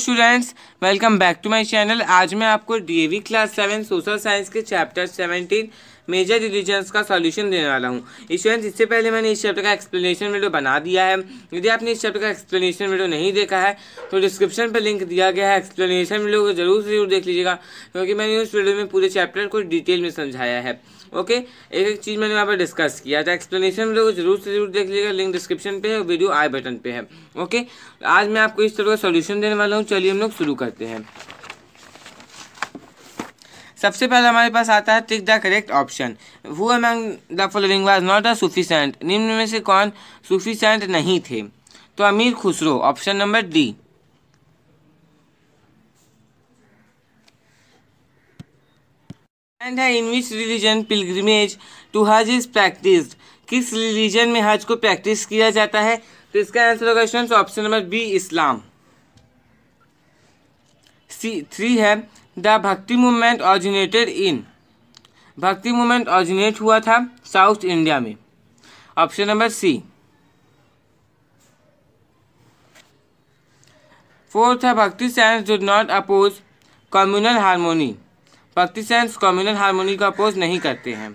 Students welcome back to my channel आज मैं आपको DAV class seven social science के चैप्टर सेवेंटीन मेजर रिलीजन्स का सॉल्यूशन देने वाला हूँ स्टूडेंट्स इससे पहले मैंने इस चैप्टर का एक्सप्लेनेशन वीडियो बना दिया है यदि आपने इस चैप्टर का एक्सप्लेनेशन वीडियो नहीं देखा है तो डिस्क्रिप्शन पर लिंक दिया गया है एक्सप्लेनेशन वीडियो को जरूर जरूर देख लीजिएगा क्योंकि मैंने उस वीडियो में पूरे चैप्टर को डिटेल में समझाया है ओके एक एक चीज़ मैंने यहाँ पर डिस्कस किया था तो एक्सप्लेनेशन में तो कुछ जरूर से जरूर देख लीजिएगा लिंक डिस्क्रिप्शन पे है वीडियो आई बटन पे है ओके आज मैं आपको इस तरह का सोल्यूशन देने वाला हूँ चलिए हम लोग शुरू करते हैं सबसे पहले हमारे पास आता है टिक द करेक्ट ऑप्शन वो among the following was not a sufficient निम्न में से कौन सुफिशेंट नहीं थे तो Amir Khusro option number D and है in which religion pilgrimage to Hajj is practice किस रिलीजन में हज को प्रैक्टिस किया जाता है तो इसका आंसर होगा students option number B Islam C three है the Bhakti movement originated in Bhakti movement originate हुआ था साउथ इंडिया में ऑप्शन नंबर सी फोर्थ है Bhakti saints did not oppose communal harmony प्रतिसेंस कॉम्यूनल हारमोनी का अपोज नहीं करते हैं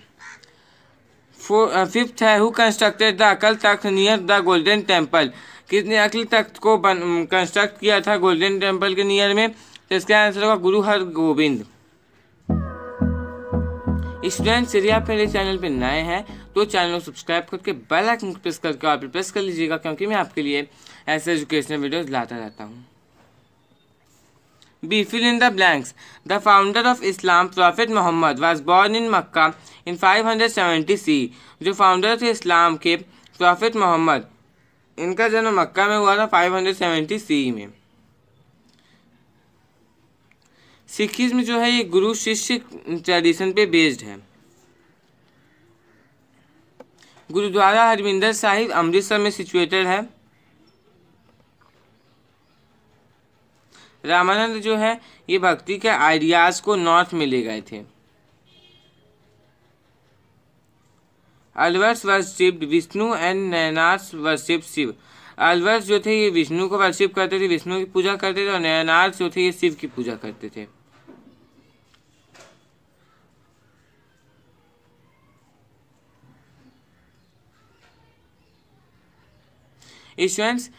फिफ्थ uh, है who constructed the Akal Takht near the golden temple किसने अकल तख्त को कंस्ट्रक्ट किया था गोल्डन टेम्पल के नियर में तो इसका आंसर होगा गुरु हर गोविंद स्टूडेंट्स यदि आप मेरे चैनल पर नए हैं तो चैनल को सब्सक्राइब करके बेल आइकन प्रेस करके आप प्रेस कर लीजिएगा क्योंकि मैं आपके लिए ऐसे एजुकेशनल वीडियोस लाता रहता हूँ B. Fill in the blanks. The founder of Islam, Prophet Muhammad, was born in Makkah in 570 C जो फाउंडर थे इस्लाम के प्रॉफिट मोहम्मद इनका जन्म मक्का में हुआ था 570 सी में सिखिज्म जो है ये गुरु शिष्य ट्रेडिशन पे बेस्ड है गुरुद्वारा हरमिंदर साहिब अमृतसर में सिचुएटेड है रामानंद जो है ये भक्ति के आइडियाज़ को नॉर्थ में ले गए थे Alvars worship Vishnu and Nayanars worship Shiva Alvars जो थे ये विष्णु को वर्शिप करते थे विष्णु की पूजा करते थे और नैनार्स जो थे ये शिव की पूजा करते थे स्टूडेंट्स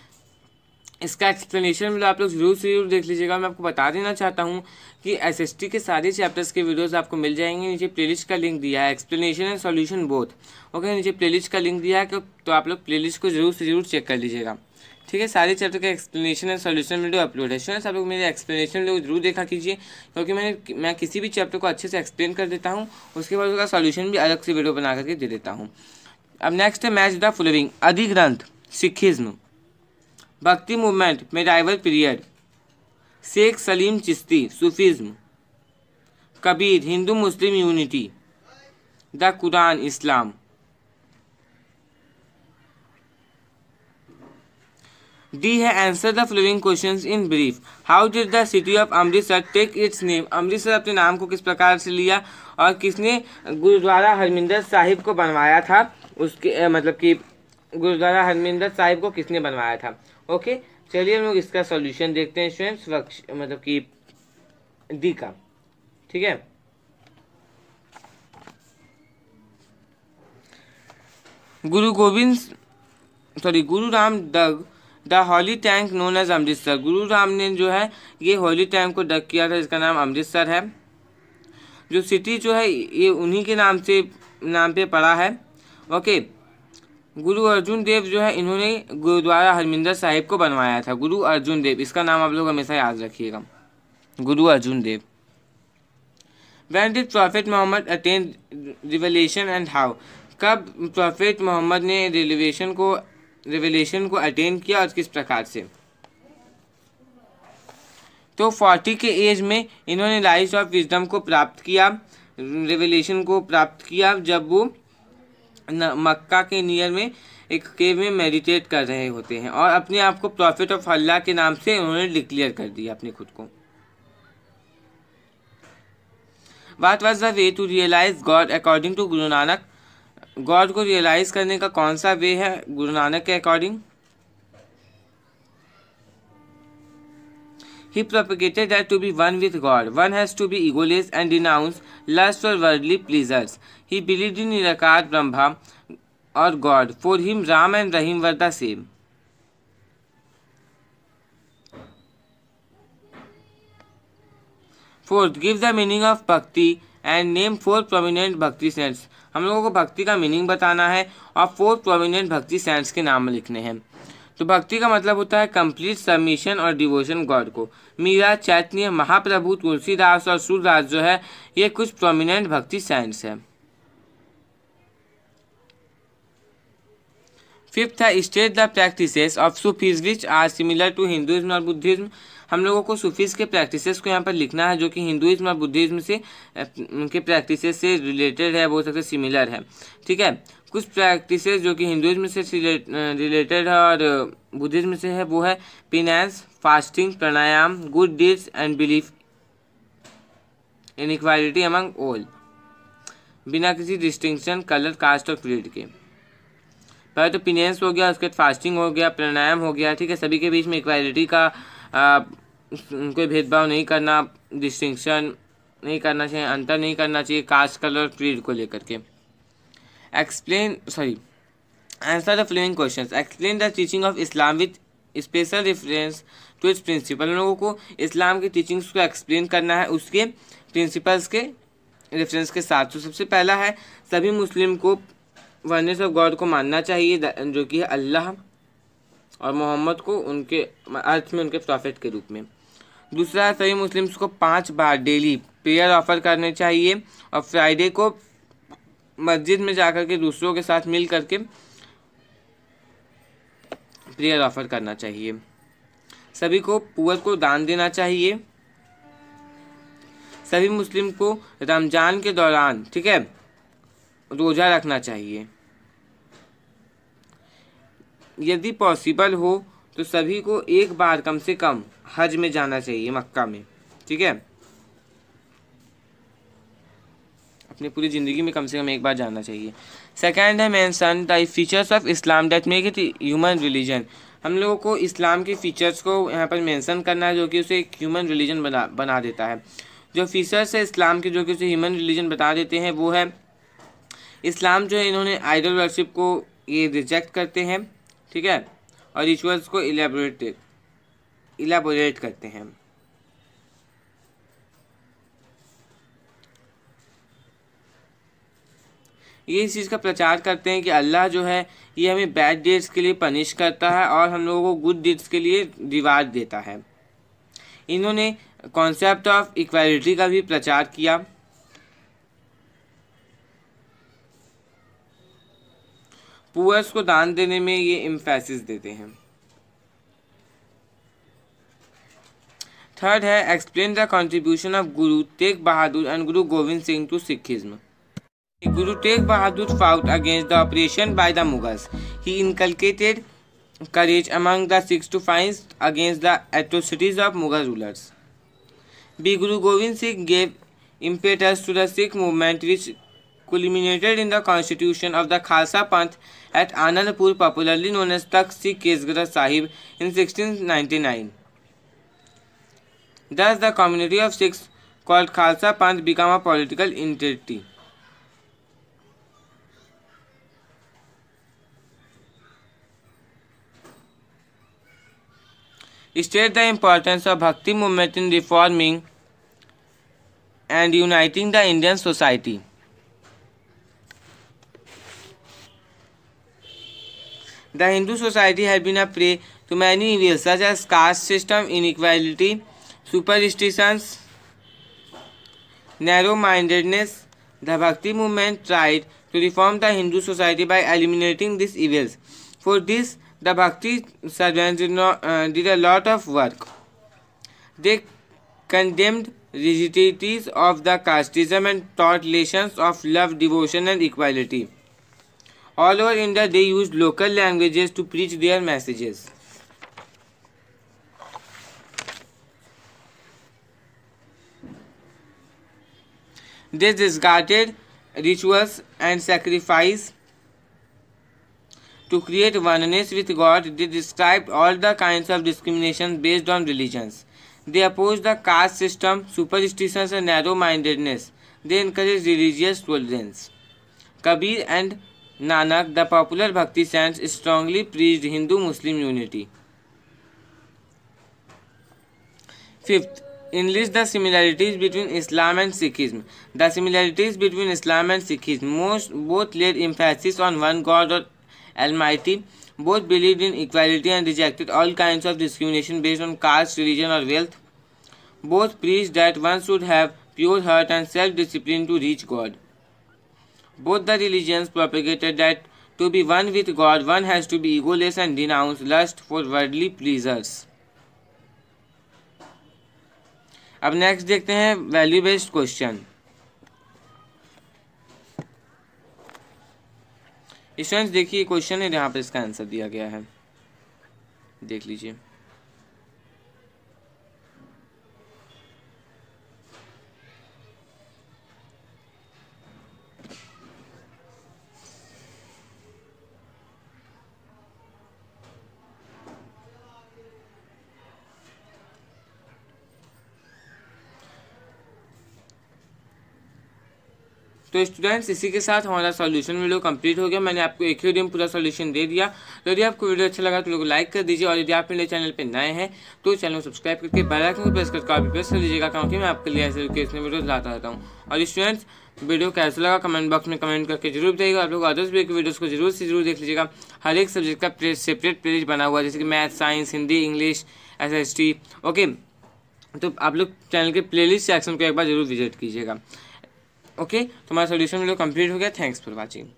इसका एक्सप्लेनेशन वीडियो तो आप लोग जरूर से जरूर देख लीजिएगा मैं आपको बता देना चाहता हूँ कि एसएसटी के सारे चैप्टर्स के वीडियोस आपको मिल जाएंगे नीचे प्लेलिस्ट का लिंक दिया है explanation and solution both okay नीचे प्लेलिस्ट का लिंक दिया है तो आप लोग प्ले को जरूर से जरूर चेक कर लीजिएगा ठीक है सारे चैप्टर का explanation and solution video upload है शोर आप लोग मेरे एक्सप्लेनेशन लोग जरूर देखा कीजिए क्योंकि मैंने मैं किसी भी चैप्टर को अच्छे से एक्सप्लेन कर देता हूँ उसके बाद उसका सोल्यूशन भी अलग से वीडियो बना करके दे देता हूँ अब नेक्स्ट है match the following Adi Granth Sikhism bhakti movement medieval period Sheikh Salim Chishti Sufism Kabir Hindu Muslim unity the Quran Islam D है answer the following questions in brief how did the city of Amritsar take its name Amritsar अपने नाम को किस प्रकार से लिया और किसने गुरुद्वारा हरमिंदर साहिब को बनवाया था उसके मतलब कि गुरुद्वारा हरमिंदर साहिब को किसने बनवाया था ओके चलिए हम लोग इसका सॉल्यूशन देखते हैं स्वयं मतलब कि डी का ठीक है गुरु Gobind sorry Guru Ram dug the holy tank known as Amritsar Guru Ram ने जो है ये हॉली टैंक को डग किया था इसका नाम अमृतसर है जो सिटी जो है ये उन्हीं के नाम से नाम पे पड़ा है ओके गुरु अर्जुन देव जो है इन्होंने गुरुद्वारा हरमिंदर साहिब को बनवाया था गुरु अर्जुन देव इसका नाम आप लोग हमेशा याद रखिएगा Guru Arjun Dev when did prophet Muhammad attain revelation and how कब प्रॉफिट मोहम्मद ने रिलेशन को रिवेलेशन को अटेन किया और किस प्रकार से तो फोर्टी के एज में इन्होंने लाइफ ऑफ विजडम को प्राप्त किया रिवेलेशन को प्राप्त किया जब वो मक्का के नियर में एक केव में मेडिटेट कर रहे होते हैं और अपने आप को प्रॉफिट ऑफ अल्लाह के नाम से उन्होंने डिक्लेयर कर दिया अपने खुद को what was the way to realise God according to Guru Nanak God को रियलाइज करने का कौन सा वे है गुरु नानक के according He propagated that to be one with God, one has to be egoless and denounce lust for worldly pleasures. He believe in nirakar Brahma और God for him Ram and Rahim were the same fourth give the meaning of Bhakti and name four prominent Bhakti saints हम लोगों को भक्ति का meaning बताना है और four prominent Bhakti cents के नाम लिखने हैं तो भक्ति का मतलब होता है कंप्लीट सबमिशन और डिवोशन गॉड को मीरा चैतन्य महाप्रभु तुलसीदास और सूरदास जो है ये कुछ प्रोमिनेंट भक्ति सेंट्स हैं फिफ्थ है state the practices of Sufis which are similar to Hinduism और बुद्धिज्म हम लोगों को सूफीज के प्रैक्टिसेस को यहाँ पर लिखना है जो कि हिंदुज्म और बुद्धिज्म से उनके प्रैक्टिसेस से रिलेटेड है बोल सकते सिमिलर है ठीक है कुछ प्रैक्टिसेस जो कि हिंदुज्म से रिलेटेड है और बुद्धिज्म से है वो है penance fasting pranayama good deeds and belief in equality among all बिना किसी डिस्टिंक्शन कलर कास्ट और क्रीड के पर्टोपिनेंस तो हो गया उसके बाद फास्टिंग हो गया प्राणायाम हो गया ठीक है सभी के बीच में इक्वालिटी का आ, कोई भेदभाव नहीं करना डिस्टिंक्शन नहीं करना चाहिए अंतर नहीं करना चाहिए कास्ट कलर और को लेकर के explain sorry answer the following question explain the teaching of Islam with special reference to its principle लोगों को इस्लाम की टीचिंग्स को एक्सप्लेन करना है उसके प्रिंसिपल्स के रेफरेंस के साथ तो सबसे पहला है सभी मुस्लिम को वर्नेस ऑफ गॉड को मानना चाहिए जो कि है अल्लाह और मोहम्मद को उनके अर्थ में उनके प्रॉफिट के रूप में दूसरा सभी मुस्लिम्स को पांच बार डेली प्रेयर ऑफर करने चाहिए और फ्राइडे को मस्जिद में जाकर के दूसरों के साथ मिल करके प्रेयर ऑफर करना चाहिए सभी को पुअर को दान देना चाहिए सभी मुस्लिम को रमज़ान के दौरान ठीक है रोज़ा रखना चाहिए यदि पॉसिबल हो तो सभी को एक बार कम से कम हज में जाना चाहिए मक्का में ठीक है अपनी पूरी ज़िंदगी में कम से कम एक बार जाना चाहिए सेकेंड है सन दाई features of Islam that make it human religion हम लोगों को इस्लाम के फीचर्स को यहाँ पर मेंशन करना है जो कि उसे एक ह्यूमन रिलीजन बना बना देता है जो फीचर्स है इस्लाम के जो कि उसे ह्यूमन रिलीजन बता देते हैं वो है इस्लाम जो है इन्होंने आइडल वर्शिप को ये रिजेक्ट करते हैं ठीक है और रिचुअल्स को इलेबोरेटेड इलेबोरेट करते हैं ये इस चीज़ का प्रचार करते हैं कि अल्लाह जो है ये हमें बैड डेट्स के लिए पनिश करता है और हम लोगों को गुड डेट्स के लिए रिवार्ड देता है इन्होंने कॉन्सेप्ट ऑफ इक्वालिटी का भी प्रचार किया पुअर्स को दान देने में ये इम्फेसिस देते हैं थर्ड है एक्सप्लेन द कंट्रीब्यूशन ऑफ गुरु तेग बहादुर एंड गुरु Gobind Singh to Sikhism Guru Tegh Bahadur fought against the operation by the Mughals he inculcated courage among the Sikhs to फाइंस against the atrocities of Mughal rulers B Guru Gobind Singh gave impetus to the Sikh movement which culminated in the constitution of the Khalsa Panth at Anandpur popularly known as Taksi Kesgarh Sahib in 1699. Thus the community of Sikhs called Khalsa Panth became a political entity. State the importance of Bhakti movement in reforming and uniting the Indian society. The Hindu society had been a prey to many evils such as caste system, inequality, superstitions, narrow-mindedness. The Bhakti movement tried to reform the Hindu society by eliminating these evils. For this, the Bhakti servants did, not, uh, did a lot of work. They condemned rigidities of the casteism and taught lessons of love, devotion and equality. All over India, they used local languages to preach their messages. They discarded rituals and sacrifice to create oneness with God. They described all the kinds of discrimination based on religions. They opposed the caste system, superstitions, and narrow mindedness. They encouraged religious tolerance. Kabir and Nanak, the popular Bhakti chants strongly preached Hindu-Muslim unity. Fifth, enlist the similarities between Islam and Sikhism. The similarities between Islam and Sikhism most both laid emphasis on one God or Almighty. Both believed in equality and rejected all kinds of discrimination based on caste, religion, or wealth. Both preached that one should have pure heart and self-discipline to reach God. Both the religions propagated that to be one with God, one has to be egoless and denounce lust for worldly pleasures. अब next देखते हैं value based question students देखिए question है यहाँ पे इसका answer दिया गया है देख लीजिए तो स्टूडेंट्स इसी के साथ हमारा सॉल्यूशन वीडियो कंप्लीट हो गया मैंने आपको एक ही वीडियो में पूरा सॉल्यूशन दे दिया तो यदि आपको वीडियो अच्छा लगा तो लोग लाइक कर दीजिए और यदि आप मेरे चैनल पर नए हैं तो चैनल को सब्सक्राइब करके बेल आइकन को प्रेस करके आप प्रेस कर लीजिएगा क्योंकि मैं आपके लिए ऐसे वीडियो लाता रहता हूँ और स्टूडेंट्स वीडियो कैसा लगा कमेंट बॉक्स में कमेंट करके जरूर बताइएगा आप लोग अदर्स भी वीडियोस को जरूर से जरूर देख लीजिएगा हर एक सब्जेक्ट का सेपरेट प्लेलिस्ट बना हुआ है जैसे कि math science Hindi English S S T okay तो आप लोग चैनल के प्लेलिस्ट सेक्शन को एक बार जरूर विजिट कीजिएगा ओके तुम्हारा सोल्यूशन वीडियो कंप्लीट हो गया थैंक्स फॉर वॉचिंग